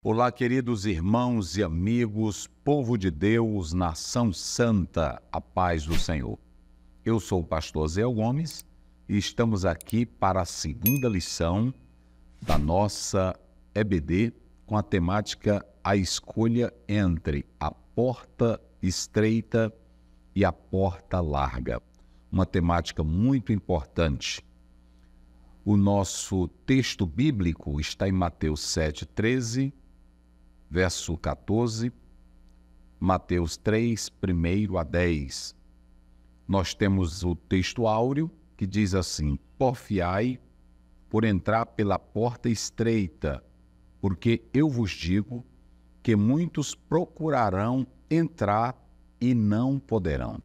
Olá, queridos irmãos e amigos, povo de Deus, nação santa, a paz do Senhor. Eu sou o pastor Zé Gomes e estamos aqui para a segunda lição da nossa EBD com a temática A Escolha entre a Porta Estreita e a Porta Larga. Uma temática muito importante. O nosso texto bíblico está em Mateus 7, 13 verso 14, Mateus 3, 1 a 10. Nós temos o texto áureo que diz assim: Porfiai por entrar pela porta estreita, porque eu vos digo que muitos procurarão entrar e não poderão.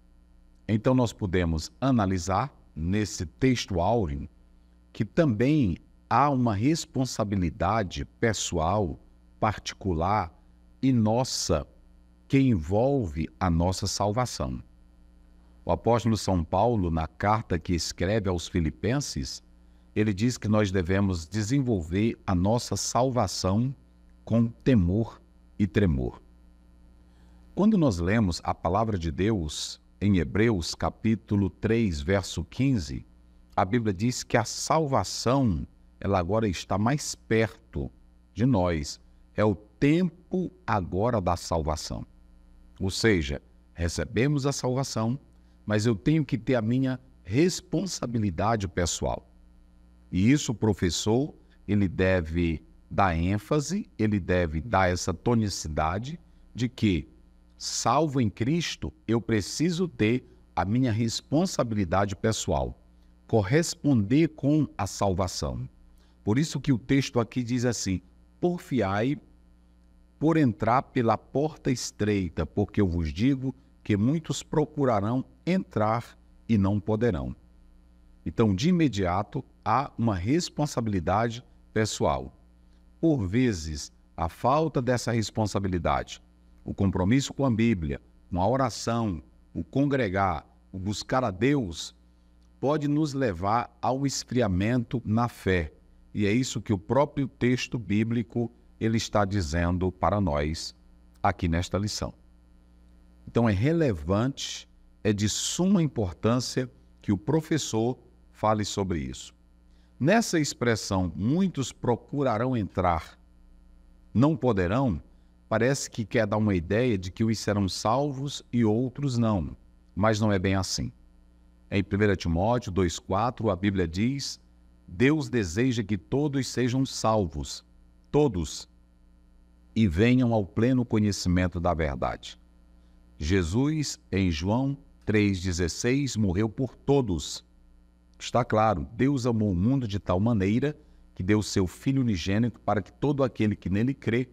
Então nós podemos analisar nesse texto áureo que também há uma responsabilidade pessoal particular e nossa que envolve a nossa salvação. O apóstolo São Paulo, na carta que escreve aos Filipenses, ele diz que nós devemos desenvolver a nossa salvação com temor e tremor. Quando nós lemos a palavra de Deus em Hebreus capítulo 3, verso 15, a Bíblia diz que a salvação, ela agora está mais perto de nós é o tempo agora da salvação. Ou seja, recebemos a salvação, mas eu tenho que ter a minha responsabilidade pessoal. E isso o professor, ele deve dar ênfase, ele deve dar essa tonicidade de que, salvo em Cristo, eu preciso ter a minha responsabilidade pessoal, corresponder com a salvação. Por isso que o texto aqui diz assim: porfiai por entrar pela porta estreita, porque eu vos digo que muitos procurarão entrar e não poderão. Então, de imediato, há uma responsabilidade pessoal. Por vezes, a falta dessa responsabilidade, o compromisso com a Bíblia, com a oração, o congregar, o buscar a Deus, pode nos levar ao esfriamento na fé, e é isso que o próprio texto bíblico ele está dizendo para nós aqui nesta lição. Então é relevante, é de suma importância que o professor fale sobre isso. Nessa expressão, muitos procurarão entrar, não poderão, parece que quer dar uma ideia de que uns serão salvos e outros não, mas não é bem assim. Em 1 Timóteo 2,4, a Bíblia diz Deus deseja que todos sejam salvos, todos, e venham ao pleno conhecimento da verdade. Jesus, em João 3,16, morreu por todos. Está claro, Deus amou o mundo de tal maneira que deu seu Filho unigênito para que todo aquele que nele crê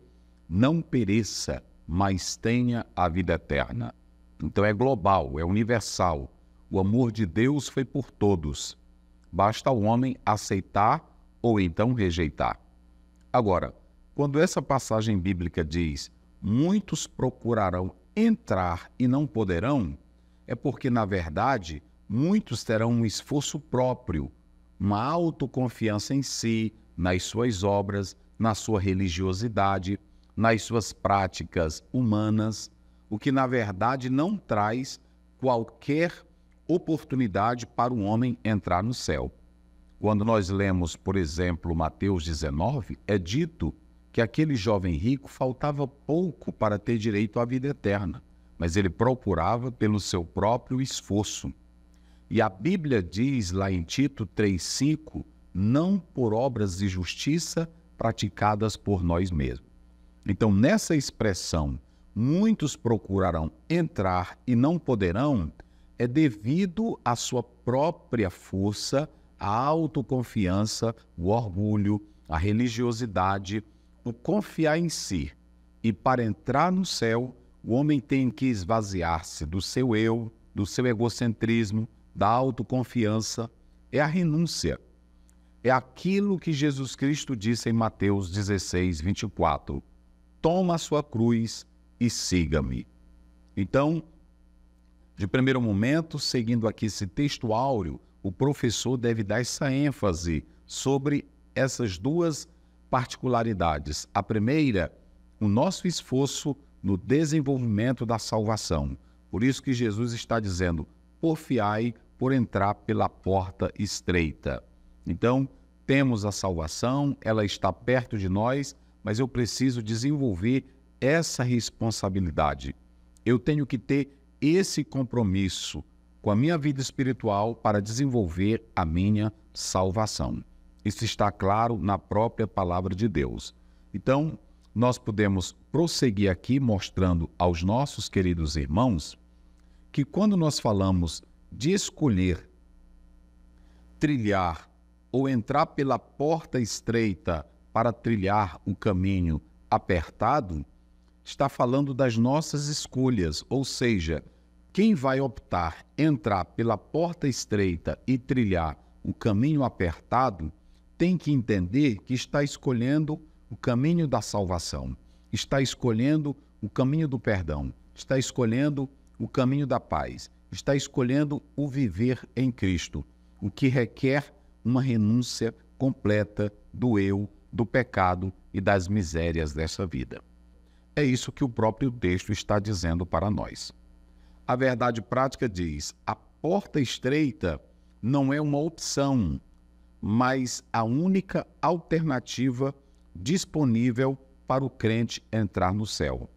não pereça, mas tenha a vida eterna. Então é global, é universal. O amor de Deus foi por todos. Basta o homem aceitar ou então rejeitar. Agora, quando essa passagem bíblica diz muitos procurarão entrar e não poderão, é porque, na verdade, muitos terão um esforço próprio, uma autoconfiança em si, nas suas obras, na sua religiosidade, nas suas práticas humanas, o que, na verdade, não traz qualquer oportunidade para o homem entrar no céu. Quando nós lemos, por exemplo, Mateus 19, é dito que aquele jovem rico faltava pouco para ter direito à vida eterna, mas ele procurava pelo seu próprio esforço. E a Bíblia diz lá em Tito 3,5: não por obras de justiça praticadas por nós mesmos. Então, nessa expressão, muitos procurarão entrar e não poderão, é devido à sua própria força, à autoconfiança, o orgulho, a religiosidade, o confiar em si. E para entrar no céu, o homem tem que esvaziar-se do seu eu, do seu egocentrismo, da autoconfiança. É a renúncia. É aquilo que Jesus Cristo disse em Mateus 16, 24. Toma a sua cruz e siga-me. Então, de primeiro momento, seguindo aqui esse texto áureo, o professor deve dar essa ênfase sobre essas duas particularidades. A primeira, o nosso esforço no desenvolvimento da salvação. Por isso que Jesus está dizendo: porfiai por entrar pela porta estreita. Então, temos a salvação, ela está perto de nós, mas eu preciso desenvolver essa responsabilidade. Eu tenho que ter esse compromisso com a minha vida espiritual para desenvolver a minha salvação. Isso está claro na própria palavra de Deus. Então, nós podemos prosseguir aqui mostrando aos nossos queridos irmãos que quando nós falamos de escolher trilhar ou entrar pela porta estreita para trilhar o um caminho apertado, está falando das nossas escolhas, ou seja, quem vai optar entrar pela porta estreita e trilhar o caminho apertado tem que entender que está escolhendo o caminho da salvação, está escolhendo o caminho do perdão, está escolhendo o caminho da paz, está escolhendo o viver em Cristo, o que requer uma renúncia completa do eu, do pecado e das misérias dessa vida. É isso que o próprio texto está dizendo para nós a verdade prática diz: a porta estreita não é uma opção, mas a única alternativa disponível para o crente entrar no céu.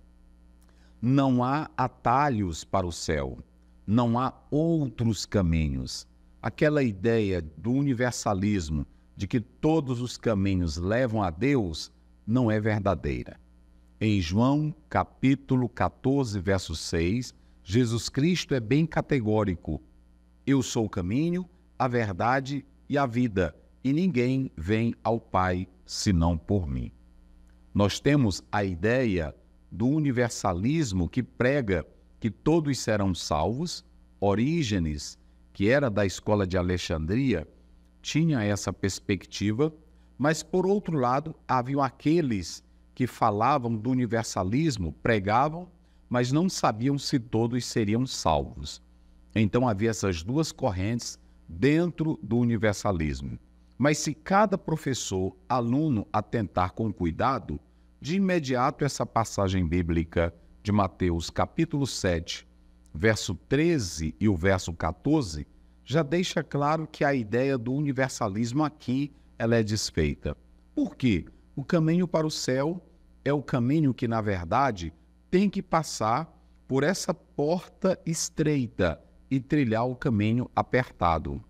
Não há atalhos para o céu, não há outros caminhos. Aquela ideia do universalismo de que todos os caminhos levam a Deus não é verdadeira. Em João capítulo 14, verso 6, Jesus Cristo é bem categórico. Eu sou o caminho, a verdade e a vida, e ninguém vem ao Pai senão por mim. Nós temos a ideia do universalismo que prega que todos serão salvos. Orígenes, que era da escola de Alexandria, tinha essa perspectiva, mas por outro lado, haviam aqueles que falavam do universalismo, pregavam mas não sabiam se todos seriam salvos. Então havia essas duas correntes dentro do universalismo. Mas se cada professor, aluno atentar com cuidado, de imediato essa passagem bíblica de Mateus capítulo 7, verso 13 e o verso 14, já deixa claro que a ideia do universalismo aqui ela é desfeita. Por quê? O caminho para o céu é o caminho que, na verdade, tem que passar por essa porta estreita e trilhar o caminho apertado.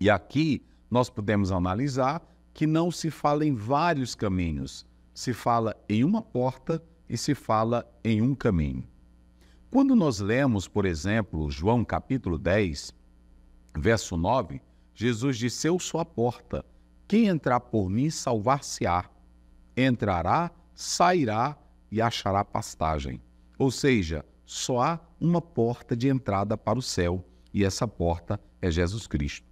E aqui nós podemos analisar que não se fala em vários caminhos, se fala em uma porta e se fala em um caminho. Quando nós lemos, por exemplo, João capítulo 10, verso 9, Jesus disse: Eu sou a porta. Quem entrar por mim salvar-se-á. Entrará, sairá e achará pastagem. Ou seja, só há uma porta de entrada para o céu, e essa porta é Jesus Cristo.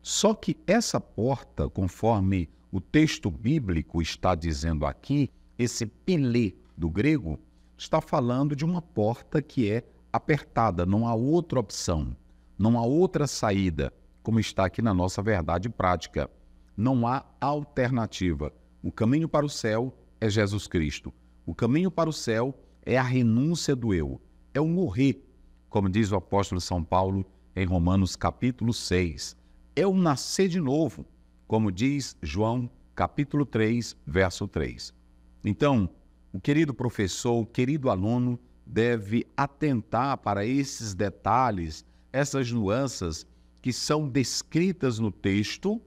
Só que essa porta, conforme o texto bíblico está dizendo aqui, esse pelê do grego, está falando de uma porta que é apertada, não há outra opção, não há outra saída, como está aqui na nossa verdade prática. Não há alternativa. O caminho para o céu é Jesus Cristo. O caminho para o céu é a renúncia do eu, é o morrer, como diz o apóstolo São Paulo em Romanos capítulo 6. É o nascer de novo, como diz João capítulo 3, verso 3. Então, o querido professor, o querido aluno deve atentar para esses detalhes, essas nuances que são descritas no texto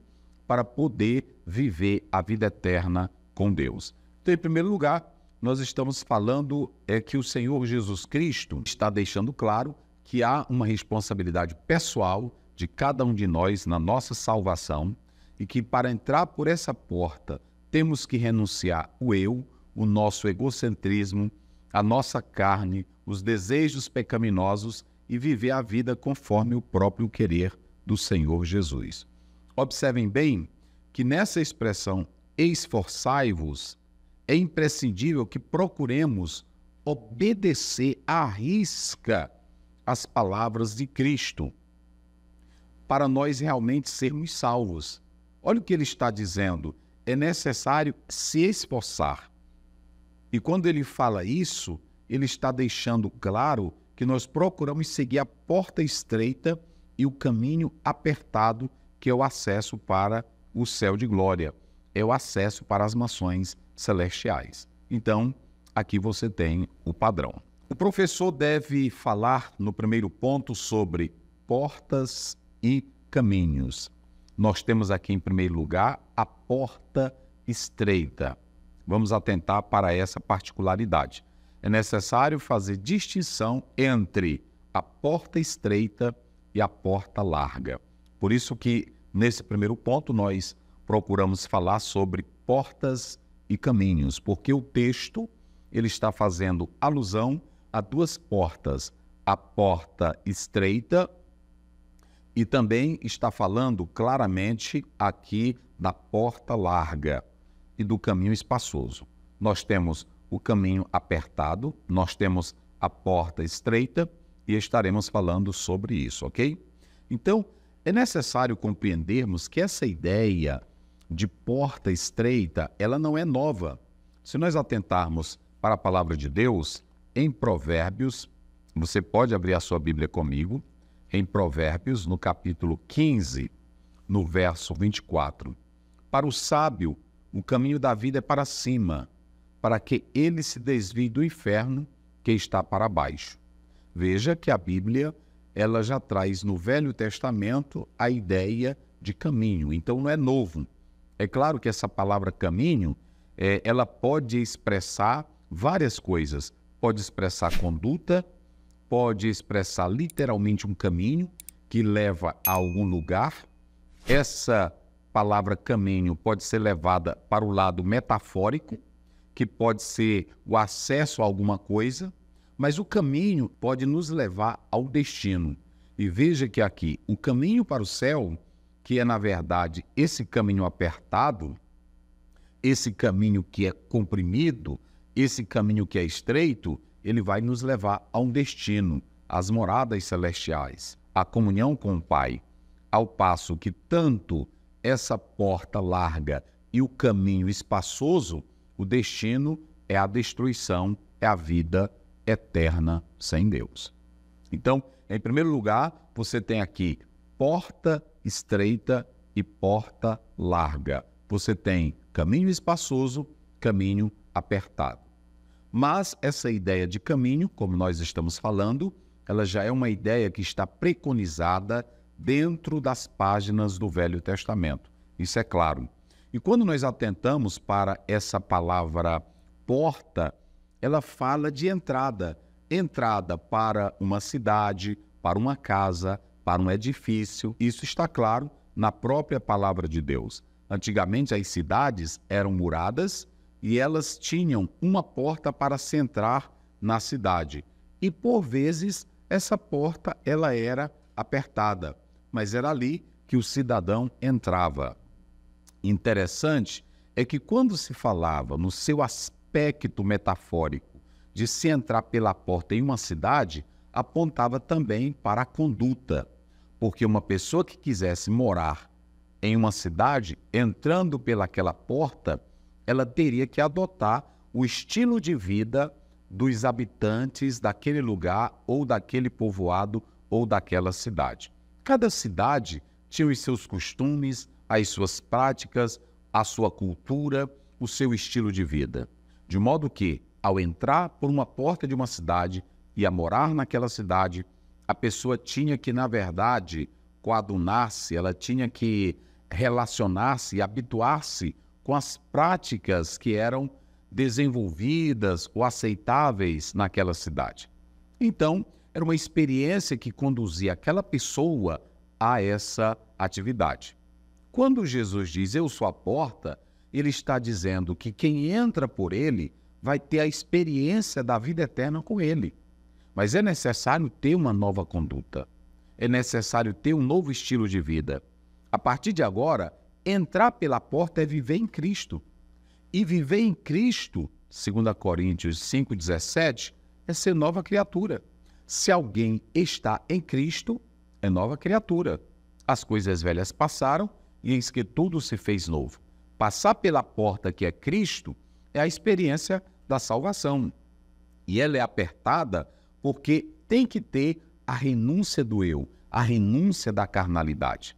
para poder viver a vida eterna com Deus. Então, em primeiro lugar, nós estamos falando é que o Senhor Jesus Cristo está deixando claro que há uma responsabilidade pessoal de cada um de nós na nossa salvação e que para entrar por essa porta temos que renunciar o eu, o nosso egocentrismo, a nossa carne, os desejos pecaminosos e viver a vida conforme o próprio querer do Senhor Jesus. Observem bem que nessa expressão esforçai-vos é imprescindível que procuremos obedecer à risca as palavras de Cristo para nós realmente sermos salvos. Olha o que ele está dizendo. É necessário se esforçar. E quando ele fala isso, ele está deixando claro que nós procuramos seguir a porta estreita e o caminho apertado que é o acesso para o céu de glória é o acesso para as mansões celestiais. Então, aqui você tem o padrão. O professor deve falar no primeiro ponto sobre portas e caminhos. Nós temos aqui em primeiro lugar a porta estreita. Vamos atentar para essa particularidade. É necessário fazer distinção entre a porta estreita e a porta larga. Por isso que nesse primeiro ponto nós procuramos falar sobre portas e caminhos, porque o texto ele está fazendo alusão a duas portas, a porta estreita e também está falando claramente aqui da porta larga e do caminho espaçoso. Nós temos o caminho apertado, nós temos a porta estreita e estaremos falando sobre isso, ok? Então, é necessário compreendermos que essa ideia de porta estreita, ela não é nova. Se nós atentarmos para a palavra de Deus, em Provérbios, você pode abrir a sua Bíblia comigo, em Provérbios, no capítulo 15, no verso 24. Para o sábio, o caminho da vida é para cima, para que ele se desvie do inferno que está para baixo. Veja que a Bíblia ela já traz no Velho Testamento a ideia de caminho, então não é novo. É claro que essa palavra caminho, é, ela pode expressar várias coisas. Pode expressar conduta, pode expressar literalmente um caminho que leva a algum lugar. Essa palavra caminho pode ser levada para o lado metafórico, que pode ser o acesso a alguma coisa, mas o caminho pode nos levar ao destino. E veja que aqui, o caminho para o céu que é, na verdade, esse caminho apertado, esse caminho que é comprimido, esse caminho que é estreito, ele vai nos levar a um destino, às moradas celestiais, à comunhão com o Pai. Ao passo que tanto essa porta larga e o caminho espaçoso, o destino é a destruição, é a vida eterna sem Deus. Então, em primeiro lugar, você tem aqui porta estreita e porta larga. Você tem caminho espaçoso, caminho apertado. Mas essa ideia de caminho, como nós estamos falando, ela já é uma ideia que está preconizada dentro das páginas do Velho Testamento. Isso é claro. E quando nós atentamos para essa palavra porta, ela fala de entrada, entrada para uma cidade, para uma casa, para um edifício. É Isso está claro na própria palavra de Deus. Antigamente, as cidades eram muradas e elas tinham uma porta para se entrar na cidade. E por vezes essa porta ela era apertada, mas era ali que o cidadão entrava. Interessante é que quando se falava no seu aspecto metafórico de se entrar pela porta em uma cidade, apontava também para a conduta porque uma pessoa que quisesse morar em uma cidade, entrando pelaquela porta, ela teria que adotar o estilo de vida dos habitantes daquele lugar ou daquele povoado ou daquela cidade. Cada cidade tinha os seus costumes, as suas práticas, a sua cultura, o seu estilo de vida. De modo que, ao entrar por uma porta de uma cidade e a morar naquela cidade, a pessoa tinha que, na verdade, coadunar-se, ela tinha que relacionar-se, habituar-se com as práticas que eram desenvolvidas ou aceitáveis naquela cidade. Então, era uma experiência que conduzia aquela pessoa a essa atividade. Quando Jesus diz eu sou a porta, ele está dizendo que quem entra por ele vai ter a experiência da vida eterna com ele. Mas é necessário ter uma nova conduta. É necessário ter um novo estilo de vida. A partir de agora, entrar pela porta é viver em Cristo. E viver em Cristo, segundo a Coríntios 5:17, é ser nova criatura. Se alguém está em Cristo, é nova criatura. As coisas velhas passaram e eis que tudo se fez novo. Passar pela porta que é Cristo é a experiência da salvação. E ela é apertada porque tem que ter a renúncia do eu, a renúncia da carnalidade.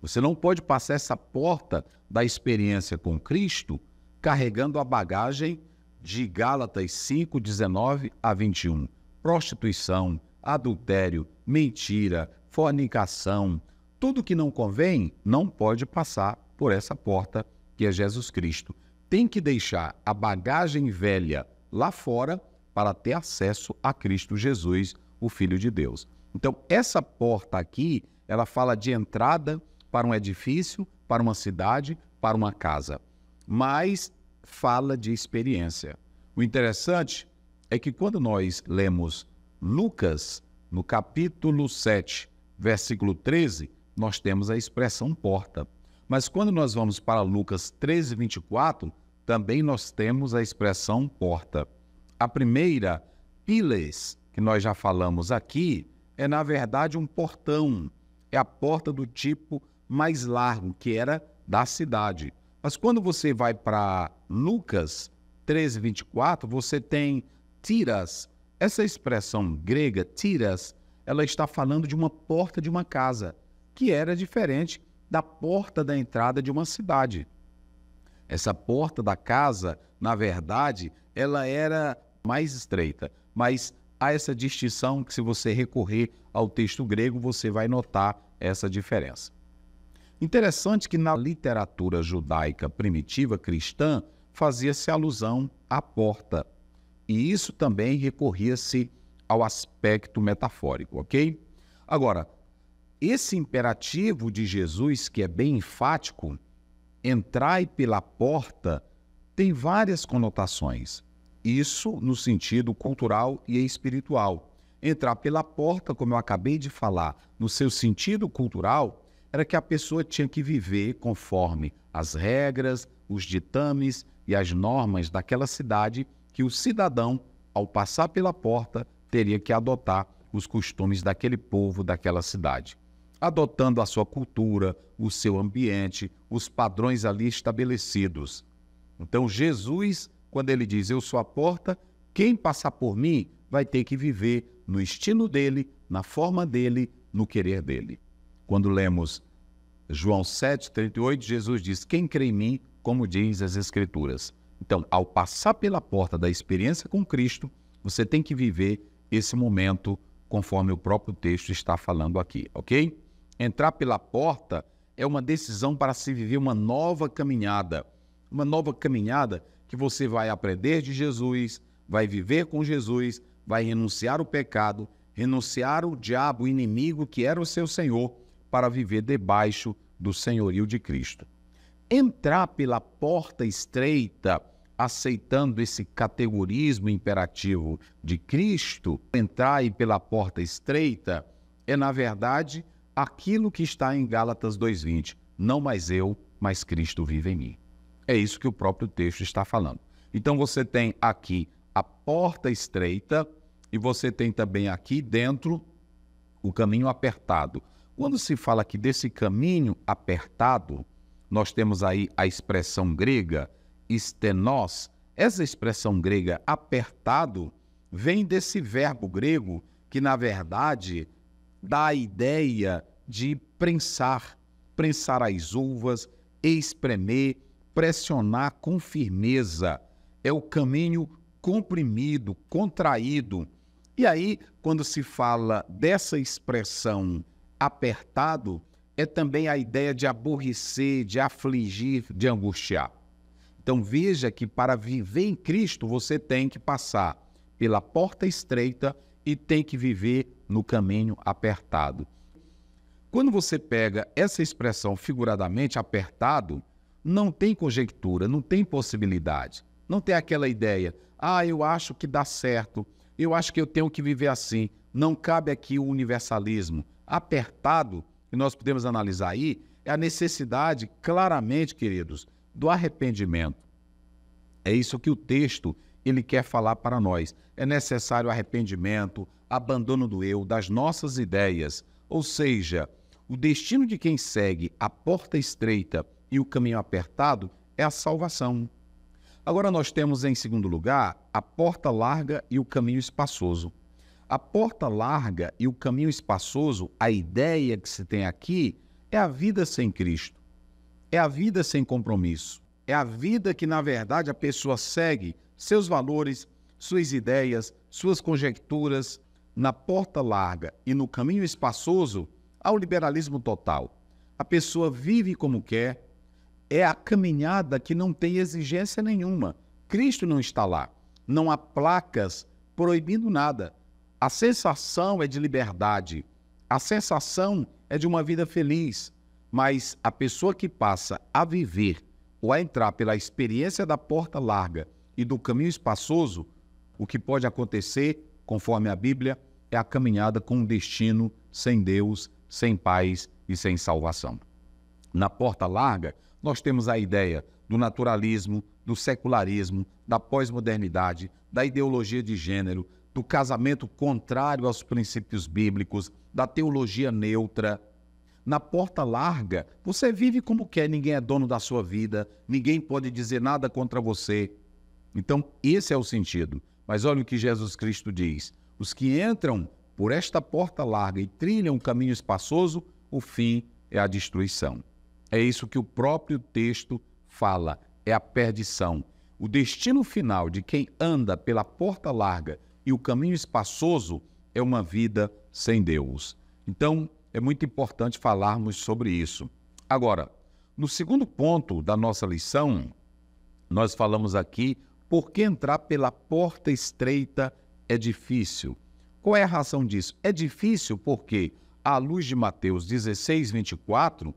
Você não pode passar essa porta da experiência com Cristo carregando a bagagem de Gálatas 5, 19 a 21. Prostituição, adultério, mentira, fornicação, tudo que não convém não pode passar por essa porta que é Jesus Cristo. Tem que deixar a bagagem velha lá fora para ter acesso a Cristo Jesus, o Filho de Deus. Então, essa porta aqui, ela fala de entrada para um edifício, para uma cidade, para uma casa, mas fala de experiência. O interessante é que quando nós lemos Lucas, no capítulo 7, versículo 13, nós temos a expressão porta. Mas quando nós vamos para Lucas 13, 24, também nós temos a expressão porta. A primeira, Piles, que nós já falamos aqui, é na verdade um portão. É a porta do tipo mais largo, que era da cidade. Mas quando você vai para Lucas 13, 24, você tem tiras. Essa expressão grega, tiras, ela está falando de uma porta de uma casa, que era diferente da porta da entrada de uma cidade. Essa porta da casa, na verdade, ela era mais estreita, mas há essa distinção que, se você recorrer ao texto grego, você vai notar essa diferença. Interessante que na literatura judaica primitiva cristã fazia-se alusão à porta, e isso também recorria-se ao aspecto metafórico, ok? Agora, esse imperativo de Jesus, que é bem enfático, entrai pela porta, tem várias conotações. Isso no sentido cultural e espiritual. Entrar pela porta, como eu acabei de falar, no seu sentido cultural, era que a pessoa tinha que viver conforme as regras, os ditames e as normas daquela cidade que o cidadão, ao passar pela porta, teria que adotar os costumes daquele povo, daquela cidade. Adotando a sua cultura, o seu ambiente, os padrões ali estabelecidos. Então, Jesus quando ele diz: Eu sou a porta, quem passar por mim vai ter que viver no estilo dele, na forma dele, no querer dele. Quando lemos João 7,38, Jesus diz: Quem crê em mim, como diz as Escrituras. Então, ao passar pela porta da experiência com Cristo, você tem que viver esse momento conforme o próprio texto está falando aqui, ok? Entrar pela porta é uma decisão para se viver uma nova caminhada. Uma nova caminhada que você vai aprender de Jesus, vai viver com Jesus, vai renunciar o pecado, renunciar o diabo, o inimigo que era o seu Senhor, para viver debaixo do senhorio de Cristo. Entrar pela porta estreita, aceitando esse categorismo imperativo de Cristo, entrar e pela porta estreita, é na verdade aquilo que está em Gálatas 2:20. Não mais eu, mas Cristo vive em mim. É isso que o próprio texto está falando. Então você tem aqui a porta estreita e você tem também aqui dentro o caminho apertado. Quando se fala aqui desse caminho apertado, nós temos aí a expressão grega estenós. Essa expressão grega apertado vem desse verbo grego que, na verdade, dá a ideia de prensar, prensar as uvas, espremer, pressionar com firmeza. É o caminho comprimido, contraído. E aí, quando se fala dessa expressão apertado, é também a ideia de aborrecer, de afligir, de angustiar. Então veja que para viver em Cristo você tem que passar pela porta estreita e tem que viver no caminho apertado. Quando você pega essa expressão figuradamente apertado, não tem conjectura, não tem possibilidade. Não tem aquela ideia, ah, eu acho que dá certo, eu acho que eu tenho que viver assim. Não cabe aqui o universalismo. Apertado, e nós podemos analisar aí, é a necessidade, claramente, queridos, do arrependimento. É isso que o texto ele quer falar para nós. É necessário arrependimento, abandono do eu, das nossas ideias. Ou seja, o destino de quem segue a porta estreita e o caminho apertado é a salvação. Agora nós temos em segundo lugar a porta larga e o caminho espaçoso. A porta larga e o caminho espaçoso, a ideia que se tem aqui é a vida sem Cristo. É a vida sem compromisso. É a vida que, na verdade, a pessoa segue seus valores, suas ideias, suas conjecturas na porta larga e no caminho espaçoso há o liberalismo total. A pessoa vive como quer, é a caminhada que não tem exigência nenhuma. Cristo não está lá. Não há placas proibindo nada. A sensação é de liberdade. A sensação é de uma vida feliz. Mas a pessoa que passa a viver ou a entrar pela experiência da porta larga e do caminho espaçoso, o que pode acontecer, conforme a Bíblia, é a caminhada com um destino sem Deus, sem paz e sem salvação. Na porta larga, nós temos a ideia do naturalismo, do secularismo, da pós-modernidade, da ideologia de gênero, do casamento contrário aos princípios bíblicos, da teologia neutra. Na porta larga, você vive como quer, ninguém é dono da sua vida, ninguém pode dizer nada contra você. Então, esse é o sentido. Mas olha o que Jesus Cristo diz: os que entram por esta porta larga e trilham o caminho espaçoso, o fim é a destruição. É isso que o próprio texto fala, é a perdição. O destino final de quem anda pela porta larga e o caminho espaçoso é uma vida sem Deus. Então, é muito importante falarmos sobre isso. Agora, no segundo ponto da nossa lição, nós falamos aqui porque entrar pela porta estreita é difícil. Qual é a razão disso? É difícil porque, à luz de Mateus 16, 24,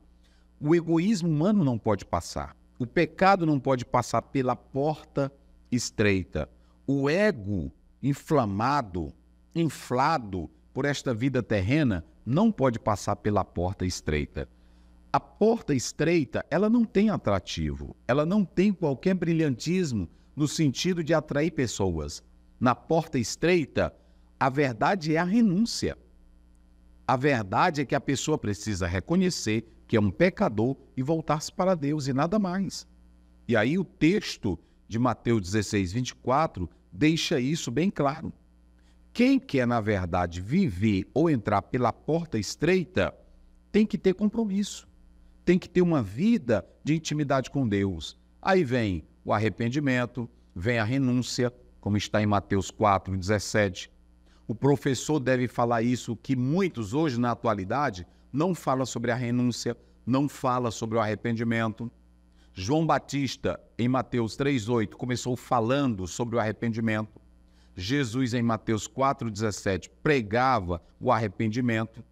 o egoísmo humano não pode passar. O pecado não pode passar pela porta estreita. O ego inflamado, inflado por esta vida terrena, não pode passar pela porta estreita. A porta estreita, ela não tem atrativo, ela não tem qualquer brilhantismo no sentido de atrair pessoas. Na porta estreita, a verdade é a renúncia. A verdade é que a pessoa precisa reconhecer que é um pecador, e voltar-se para Deus e nada mais. E aí o texto de Mateus 16, 24 deixa isso bem claro. Quem quer, na verdade, viver ou entrar pela porta estreita, tem que ter compromisso, tem que ter uma vida de intimidade com Deus. Aí vem o arrependimento, vem a renúncia, como está em Mateus 4, 17. O professor deve falar isso que muitos hoje na atualidade não fala sobre a renúncia, não fala sobre o arrependimento. João Batista, em Mateus 3,8, começou falando sobre o arrependimento. Jesus, em Mateus 4,17, pregava o arrependimento.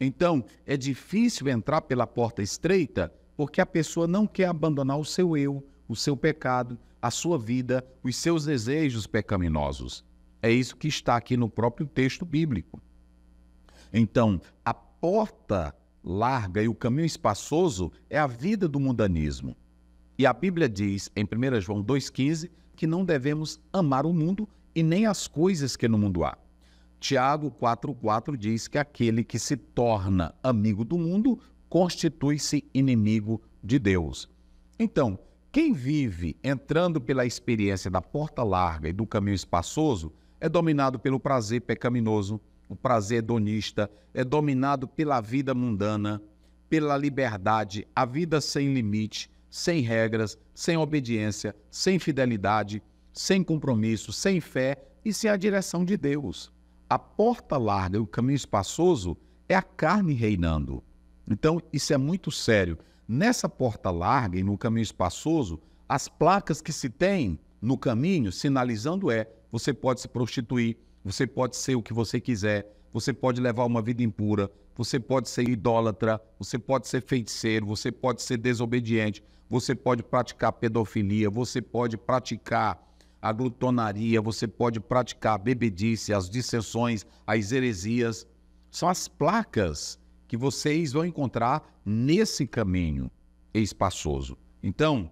Então, é difícil entrar pela porta estreita porque a pessoa não quer abandonar o seu eu, o seu pecado, a sua vida, os seus desejos pecaminosos. É isso que está aqui no próprio texto bíblico. Então, a porta larga e o caminho espaçoso é a vida do mundanismo. E a Bíblia diz em 1 João 2,15 que não devemos amar o mundo e nem as coisas que no mundo há. Tiago 4,4 diz que aquele que se torna amigo do mundo constitui-se inimigo de Deus. Então, quem vive entrando pela experiência da porta larga e do caminho espaçoso é dominado pelo prazer pecaminoso, o prazer hedonista, é, é dominado pela vida mundana, pela liberdade, a vida sem limite, sem regras, sem obediência, sem fidelidade, sem compromisso, sem fé e sem a direção de Deus. A porta larga e o caminho espaçoso é a carne reinando. Então, isso é muito sério. Nessa porta larga e no caminho espaçoso, as placas que se tem no caminho sinalizando é: você pode se prostituir, você pode ser o que você quiser, você pode levar uma vida impura, você pode ser idólatra, você pode ser feiticeiro, você pode ser desobediente, você pode praticar pedofilia, você pode praticar a glutonaria, você pode praticar a bebedice, as dissensões, as heresias. São as placas que vocês vão encontrar nesse caminho espaçoso. Então,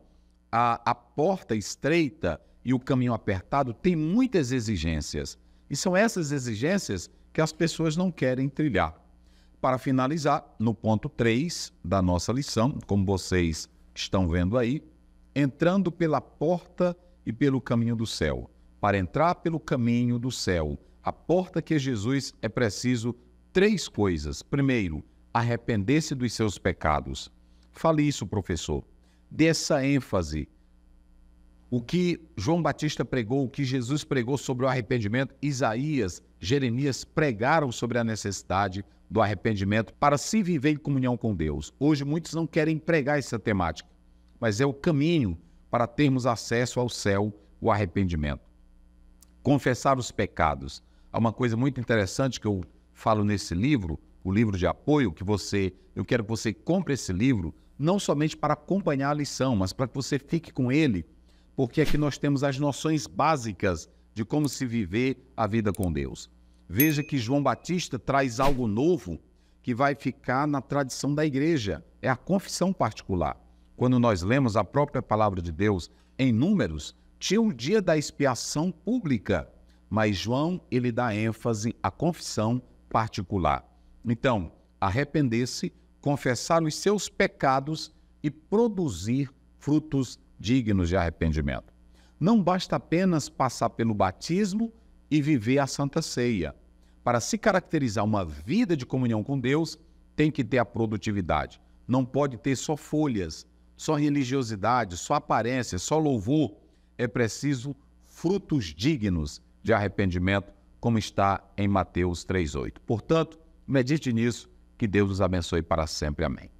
a, a porta estreita e o caminho apertado têm muitas exigências. E são essas exigências que as pessoas não querem trilhar. Para finalizar, no ponto 3 da nossa lição, como vocês estão vendo aí, entrando pela porta e pelo caminho do céu. Para entrar pelo caminho do céu, a porta que é Jesus, é preciso três coisas. Primeiro, arrepender-se dos seus pecados. Fale isso, professor. Dê essa ênfase o que João Batista pregou, o que Jesus pregou sobre o arrependimento, Isaías, Jeremias pregaram sobre a necessidade do arrependimento para se viver em comunhão com Deus. Hoje muitos não querem pregar essa temática, mas é o caminho para termos acesso ao céu, o arrependimento. Confessar os pecados. Há uma coisa muito interessante que eu falo nesse livro, o livro de apoio que você, eu quero que você compre esse livro não somente para acompanhar a lição, mas para que você fique com ele porque aqui é nós temos as noções básicas de como se viver a vida com Deus. Veja que João Batista traz algo novo que vai ficar na tradição da igreja, é a confissão particular. Quando nós lemos a própria palavra de Deus em Números, tinha o dia da expiação pública, mas João ele dá ênfase à confissão particular. Então, arrepender-se, confessar os seus pecados e produzir frutos dignos de arrependimento. Não basta apenas passar pelo batismo e viver a Santa Ceia. Para se caracterizar uma vida de comunhão com Deus, tem que ter a produtividade. Não pode ter só folhas, só religiosidade, só aparência, só louvor. É preciso frutos dignos de arrependimento, como está em Mateus 3,8. Portanto, medite nisso, que Deus os abençoe para sempre. Amém.